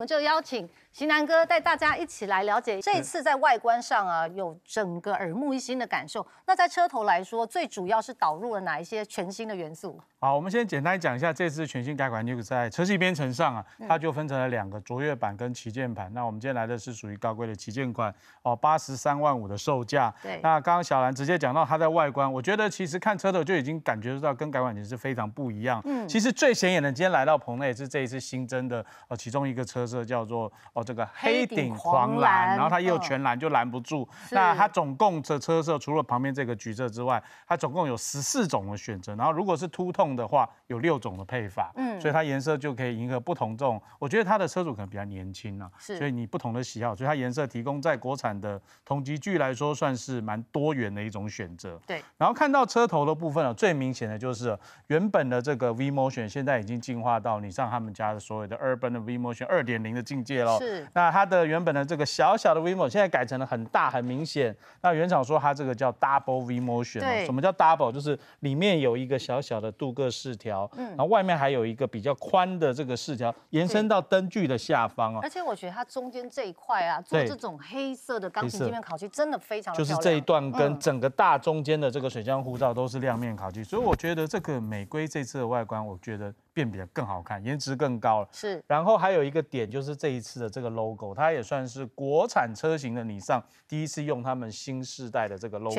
我们就邀请型男哥带大家一起来了解，这一次在外观上啊，有整个耳目一新的感受。那在车头来说，最主要是导入了哪一些全新的元素？好，我们先简单讲一下这次全新改款 n 纽在车系编程上啊，它就分成了两个卓越版跟旗舰版。那我们今天来的是属于高贵的旗舰款哦，八十三万五的售价。对。那刚刚小兰直接讲到它的外观，我觉得其实看车头就已经感觉得到跟改款前是非常不一样。嗯。其实最显眼的今天来到棚内是这一次新增的呃其中一个车色叫做哦这个黑顶黄蓝，然后它也有全蓝就拦不住。那它总共的车色除了旁边这个橘色之外，它总共有十四种的选择。然后如果是凸痛。的话有六种的配法，嗯，所以它颜色就可以迎合不同这种。我觉得它的车主可能比较年轻啊，是，所以你不同的喜好，所以它颜色提供在国产的同级距来说算是蛮多元的一种选择。对，然后看到车头的部分啊，最明显的就是原本的这个 V Motion 现在已经进化到你上他们家的所有的 Urban 的 V Motion 二点零的境界了。是，那它的原本的这个小小的 V Motion 现在改成了很大很明显。那原厂说它这个叫 Double V Motion，对，什么叫 Double 就是里面有一个小小的镀。个饰条，嗯，然后外面还有一个比较宽的这个饰条，延伸到灯具的下方哦。而且我觉得它中间这一块啊，做这种黑色的钢琴面烤漆，真的非常就是这一段跟整个大中间的这个水箱护罩都是亮面烤漆，所以我觉得这个美规这次的外观，我觉得。变的更好看，颜值更高了。是，然后还有一个点就是这一次的这个 logo，它也算是国产车型的你上第一次用他们新世代的这个 logo，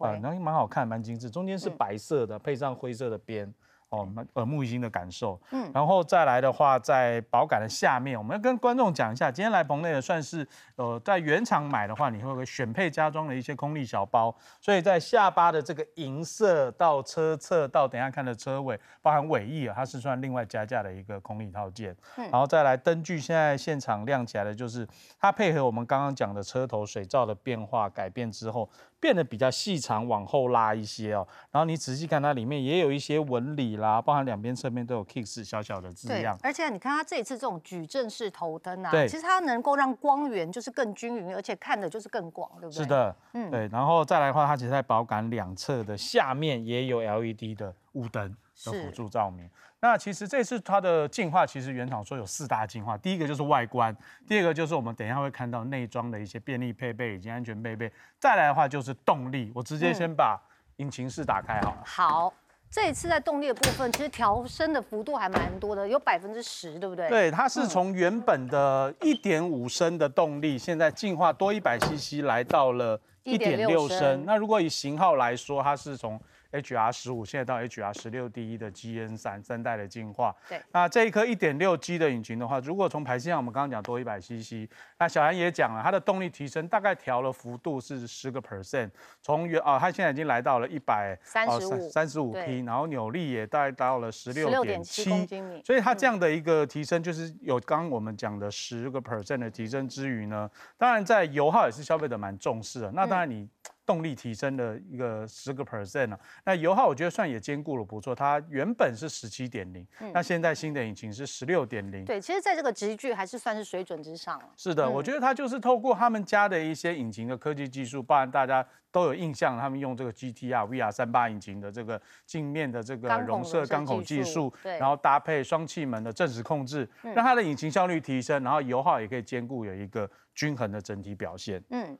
啊，然后蛮好看，蛮精致，中间是白色的，配上灰色的边。哦，耳目一新的感受。嗯，然后再来的话，在保感的下面，我们要跟观众讲一下，今天来彭内也算是，呃，在原厂买的话，你会不会选配加装了一些空力小包？所以在下巴的这个银色到车侧到等下看的车尾，包含尾翼啊，它是算另外加价的一个空力套件。嗯，然后再来灯具，现在现场亮起来的就是它配合我们刚刚讲的车头水罩的变化改变之后，变得比较细长，往后拉一些哦。然后你仔细看它里面也有一些纹理啦。啊，包含两边侧面都有 Kicks 小小的字样。而且你看它这一次这种矩阵式头灯啊，对，其实它能够让光源就是更均匀，而且看的就是更广，对不对？是的，嗯，对。然后再来的话，它其实在保杆两侧的下面也有 LED 的雾灯的辅助照明。那其实这次它的进化，其实原厂说有四大进化，第一个就是外观，第二个就是我们等一下会看到内装的一些便利配备以及安全配备。再来的话就是动力，我直接先把引擎室打开好了。好。这一次在动力的部分，其实调升的幅度还蛮多的，有百分之十，对不对？对，它是从原本的一点五升的动力，现在进化多一百 c c 来到了一点六升。那如果以型号来说，它是从。HR 十五现在到 HR 十六，第一的 GN 三三代的进化。对，那这一颗一点六 G 的引擎的话，如果从排量，我们刚刚讲多一百 CC，那小韩也讲了，它的动力提升大概调了幅度是十个 percent，从原啊，它现在已经来到了一百三十五，三十五匹，然后扭力也大概到了十六点七公斤米。所以它这样的一个提升，就是有刚我们讲的十个 percent 的提升之余呢，当然在油耗也是消费者蛮重视的。那当然你。动力提升了一个十个 percent 啊。那油耗我觉得算也兼顾了不错。它原本是十七点零，那现在新的引擎是十六点零。对，其实在这个直距还是算是水准之上了。是的，我觉得它就是透过他们家的一些引擎的科技技术，包含大家都有印象，他们用这个 GTR VR 三八引擎的这个镜面的这个容色钢孔技术，然后搭配双气门的正时控制，让它的引擎效率提升，然后油耗也可以兼顾有一个均衡的整体表现。嗯。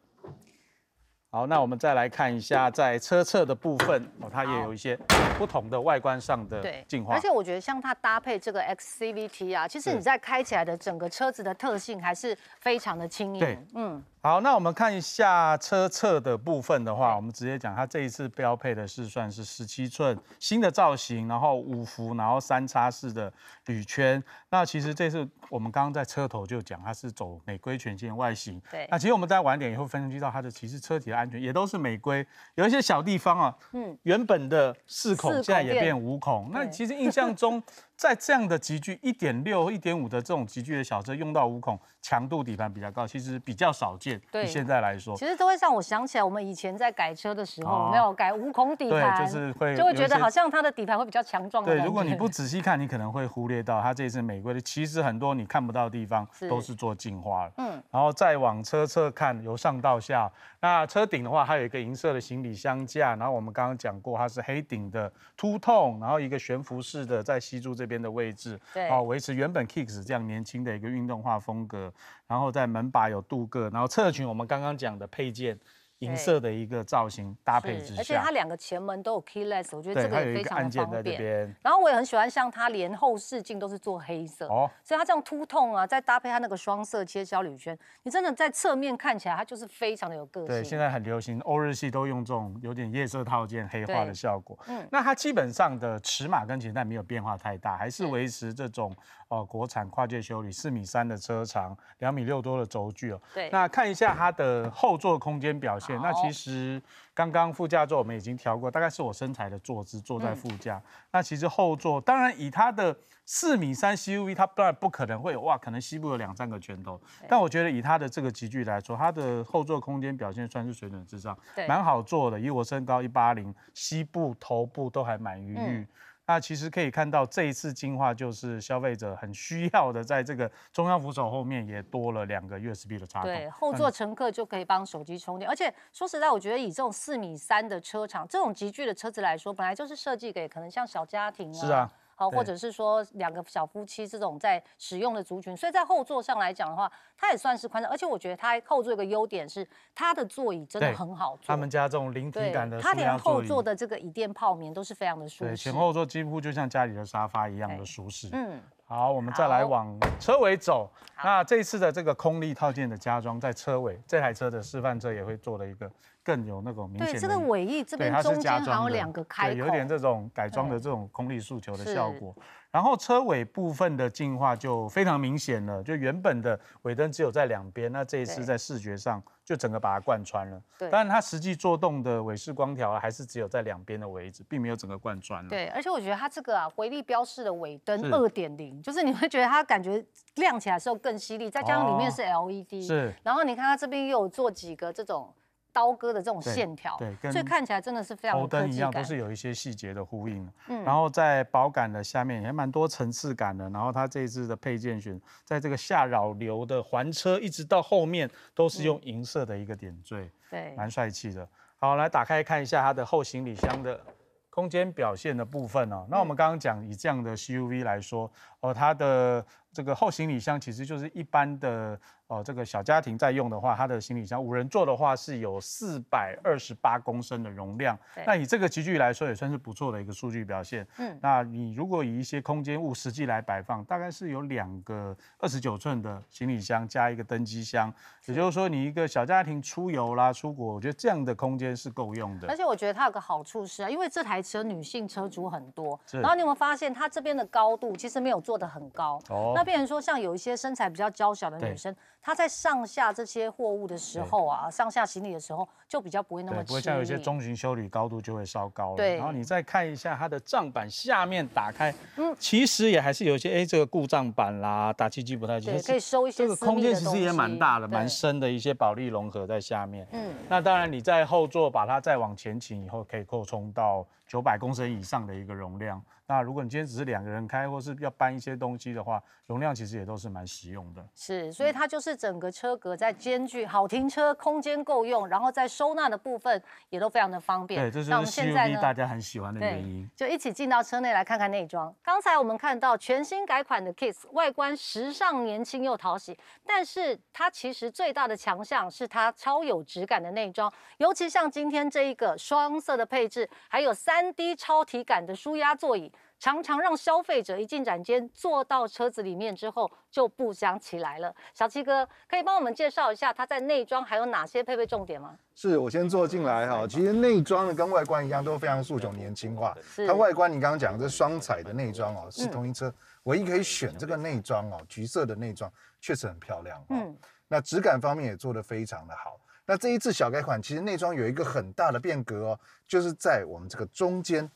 好，那我们再来看一下在车侧的部分，哦，它也有一些不同的外观上的进化。对，而且我觉得像它搭配这个 XCVT 啊，其实你在开起来的整个车子的特性还是非常的轻盈。对，嗯。好，那我们看一下车侧的部分的话，我们直接讲，它这一次标配的是算是十七寸新的造型，然后五幅，然后三叉式的铝圈。那其实这次我们刚刚在车头就讲，它是走美规全线外形。对。那其实我们在晚点也会分析到它的，其实车体的安全也都是美规，有一些小地方啊，嗯，原本的四孔现在也变五孔。那其实印象中。在这样的集聚一点六、一点五的这种集聚的小车，用到五孔强度底盘比较高，其实比较少见。对，现在来说，其实都会让我想起来我们以前在改车的时候，没有改五孔底盘，对，就是会就会觉得好像它的底盘会比较强壮。对，如果你不仔细看，你可能会忽略到它这次美规的，其实很多你看不到的地方都是做进化了。嗯，然后再往车侧看，由上到下，那车顶的话它有一个银色的行李箱架，然后我们刚刚讲过，它是黑顶的凸透，然后一个悬浮式的在吸住这。这边的位置，对，哦，维持原本 Kicks 这样年轻的一个运动化风格，然后在门把有镀铬，然后侧裙我们刚刚讲的配件。银色的一个造型搭配之下，而且它两个前门都有 keyless，我觉得这个非常方便。然后我也很喜欢，像它连后视镜都是做黑色哦，所以它这样突痛啊，再搭配它那个双色切削铝圈，你真的在侧面看起来，它就是非常的有个性。对，现在很流行欧日系都用这种有点夜色套件黑化的效果。嗯，那它基本上的尺码跟前代没有变化太大，还是维持这种哦国产跨界修理四米三的车长，两米六多的轴距哦。对，那看一下它的后座空间表现。那其实刚刚副驾座我们已经调过，大概是我身材的坐姿，坐在副驾。那其实后座，当然以它的四米三 C U V，它当然不可能会有哇，可能西部有两三个拳头。但我觉得以它的这个集聚来说，它的后座空间表现算是水准之上，蛮好坐的。以我身高一八零，西部头部都还蛮余裕。那其实可以看到，这一次进化就是消费者很需要的，在这个中央扶手后面也多了两个 USB 的插口，对，后座乘客就可以帮手机充电。而且说实在，我觉得以这种四米三的车长，这种极巨的车子来说，本来就是设计给可能像小家庭啊。是啊。好，或者是说两个小夫妻这种在使用的族群，所以在后座上来讲的话，它也算是宽敞。而且我觉得它后座有个优点是，它的座椅真的很好。他们家这种零体感的，它连后座的这个椅垫泡棉都是非常的舒适。对，前后座几乎就像家里的沙发一样的舒适。嗯，好，我们再来往车尾走。那这次的这个空力套件的加装在车尾，这台车的示范车也会做了一个。更有那种明显对这个尾翼这边中间还有两个开有点这种改装的这种空力诉求的效果。然后车尾部分的进化就非常明显了，就原本的尾灯只有在两边，那这一次在视觉上就整个把它贯穿了。对，但它实际做动的尾式光条还是只有在两边的位置，并没有整个贯穿。对，而且我觉得它这个啊，回力标示的尾灯二点零，就是你会觉得它感觉亮起来时候更犀利，再加上里面是 LED，是。然后你看它这边又有做几个这种。刀割的这种线条，对，所以看起来真的是非常头灯一样都是有一些细节的呼应，嗯，然后在薄感的下面也蛮多层次感的。然后它这一次的配件选，在这个下扰流的环车一直到后面都是用银色的一个点缀，对，蛮帅气的。好，来打开看一下它的后行李箱的空间表现的部分哦。那我们刚刚讲以这样的 SUV 来说，哦，它的这个后行李箱其实就是一般的，呃，这个小家庭在用的话，它的行李箱五人座的话是有四百二十八公升的容量。那以这个集距来说，也算是不错的一个数据表现。嗯。那你如果以一些空间物实际来摆放，大概是有两个二十九寸的行李箱加一个登机箱，也就是说你一个小家庭出游啦、出国，我觉得这样的空间是够用的。而且我觉得它有个好处是，啊，因为这台车女性车主很多，然后你有没有发现它这边的高度其实没有做的很高？哦。那变成说，像有一些身材比较娇小的女生，她在上下这些货物的时候啊，上下行李的时候，就比较不会那么吃不会像有些中型修理高度就会稍高了。对。然后你再看一下它的账板下面打开，嗯，其实也还是有一些哎，这个故障板啦，打气机不太对，可以收一些。这个空间其实也蛮大的，蛮深的一些保利融合在下面。嗯。那当然，你在后座把它再往前倾以后，可以扩充到九百公升以上的一个容量。那如果你今天只是两个人开，或是要搬一些东西的话，容量其实也都是蛮实用的，是，所以它就是整个车格在间距好停车，空间够用，然后在收纳的部分也都非常的方便。对，这是现在大家很喜欢的原因。就一起进到车内来看看内装。刚才我们看到全新改款的 Kiss 外观时尚、年轻又讨喜，但是它其实最大的强项是它超有质感的内装，尤其像今天这一个双色的配置，还有三 D 超体感的舒压座椅。常常让消费者一进展间，坐到车子里面之后就不想起来了。小七哥可以帮我们介绍一下它在内装还有哪些配备重点吗？是我先坐进来哈，其实内装跟外观一样都非常诉求年轻化。它外观你刚刚讲这双彩的内装哦，是同一车唯一可以选这个内装哦，橘色的内装确实很漂亮嗯，那质感方面也做得非常的好。那这一次小改款其实内装有一个很大的变革哦，就是在我们这个中间。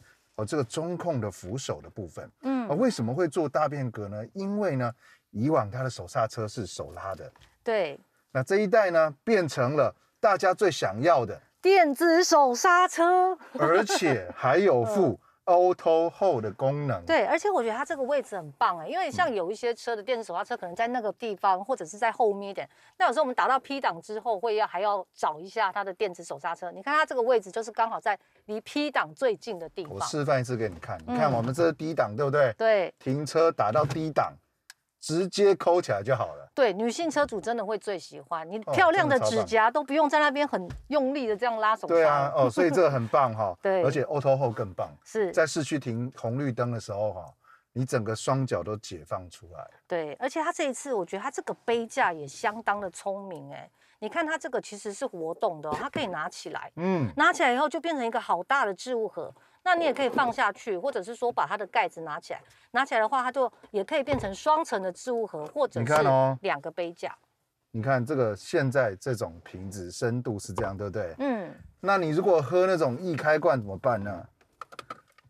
这个中控的扶手的部分，嗯，为什么会做大变革呢？因为呢，以往它的手刹车是手拉的，对，那这一代呢，变成了大家最想要的电子手刹车，而且还有副。Auto Hold 的功能，对，而且我觉得它这个位置很棒哎，因为像有一些车的电子手刹车可能在那个地方，或者是在后面一点，那有时候我们打到 P 档之后会要还要找一下它的电子手刹车。你看它这个位置就是刚好在离 P 档最近的地方。我示范一次给你看，你看我们这是 D 档，对不对？对。停车打到 D 档。直接抠起来就好了。对，女性车主真的会最喜欢，你漂亮的指甲都不用在那边很用力的这样拉手刹。对啊，哦，所以这个很棒哈。对，而且 Auto Hold 更棒，是在市区停红绿灯的时候哈，你整个双脚都解放出来。对，而且它这一次我觉得它这个杯架也相当的聪明哎，你看它这个其实是活动的，它可以拿起来，嗯，拿起来以后就变成一个好大的置物盒。那你也可以放下去，或者是说把它的盖子拿起来，拿起来的话，它就也可以变成双层的置物盒，或者是两个杯架。你看这个现在这种瓶子深度是这样，对不对？嗯。那你如果喝那种易开罐怎么办呢？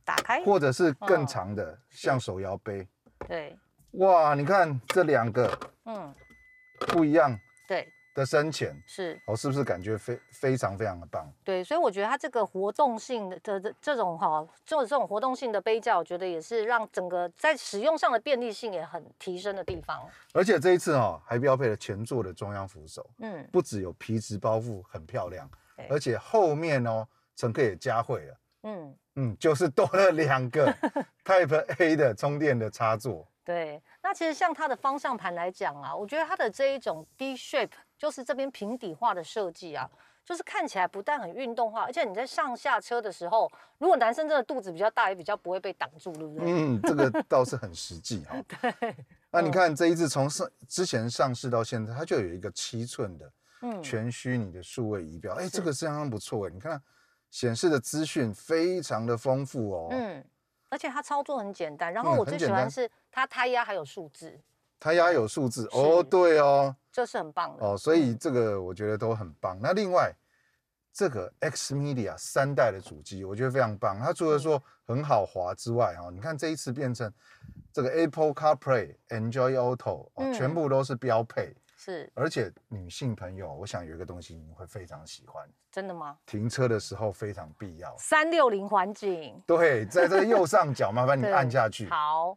打开。或者是更长的，像手摇杯。对。哇，你看这两个，嗯，不一样。对。的深浅是哦，是不是感觉非非常非常的棒？对，所以我觉得它这个活动性的的这种哈，就这种活动性的杯架，我觉得也是让整个在使用上的便利性也很提升的地方。而且这一次哈，还标配了前座的中央扶手，嗯，不只有皮质包覆，很漂亮，而且后面哦，乘客也加惠了，嗯嗯，就是多了两个 Type A 的充电的插座。对，那其实像它的方向盘来讲啊，我觉得它的这一种 D shape。就是这边平底化的设计啊，就是看起来不但很运动化，而且你在上下车的时候，如果男生真的肚子比较大，也比较不会被挡住，对不对？嗯，这个倒是很实际哈。对。那你看这一次从上之前上市到现在，它就有一个七寸的全虚拟的数位仪表，哎，这个是相当不错哎，你看显示的资讯非常的丰富哦。嗯，而且它操作很简单，然后我最喜欢是它胎压还有数字。他压有数字哦，对哦，这是很棒的哦，所以这个我觉得都很棒。那另外，这个 X Media 三代的主机，我觉得非常棒。它除了说很好滑之外哦，你看这一次变成这个 Apple CarPlay、Enjoy Auto，哦，全部都是标配。是，而且女性朋友，我想有一个东西你会非常喜欢。真的吗？停车的时候非常必要。三六零环境。对，在这个右上角，麻烦你按 下去。好，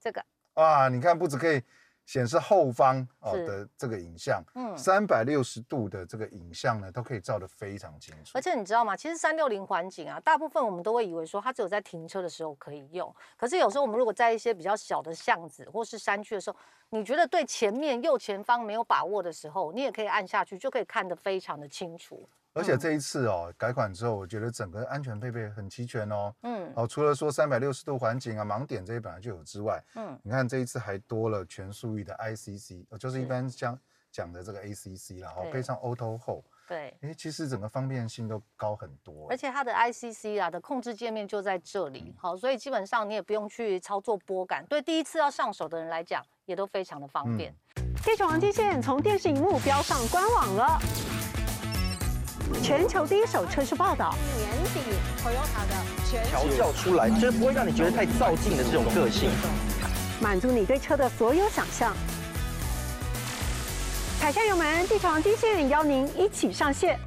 这个。哇，你看不止可以显示后方哦的这个影像，嗯，三百六十度的这个影像呢，都可以照得非常清楚。而且你知道吗？其实三六零环境啊，大部分我们都会以为说它只有在停车的时候可以用。可是有时候我们如果在一些比较小的巷子或是山区的时候，你觉得对前面右前方没有把握的时候，你也可以按下去，就可以看得非常的清楚。而且这一次哦，改款之后，我觉得整个安全配备很齐全哦。嗯。哦，除了说三百六十度环景啊、盲点这些本来就有之外，嗯，你看这一次还多了全速域的 I C C，就是一般讲讲的这个 A C C 然哦，配上 Auto 后，对。哎，其实整个方便性都高很多。而且它的 I C C 啊的控制界面就在这里，好，所以基本上你也不用去操作拨杆，对第一次要上手的人来讲，也都非常的方便。KTV 王金线从电视荧幕飙上官网了。全球第一手车市报道，年底会有它的全球调教出来，就是不会让你觉得太造劲的这种个性，满足你对车的所有想象。踩下油门，地上金线，邀您一起上线。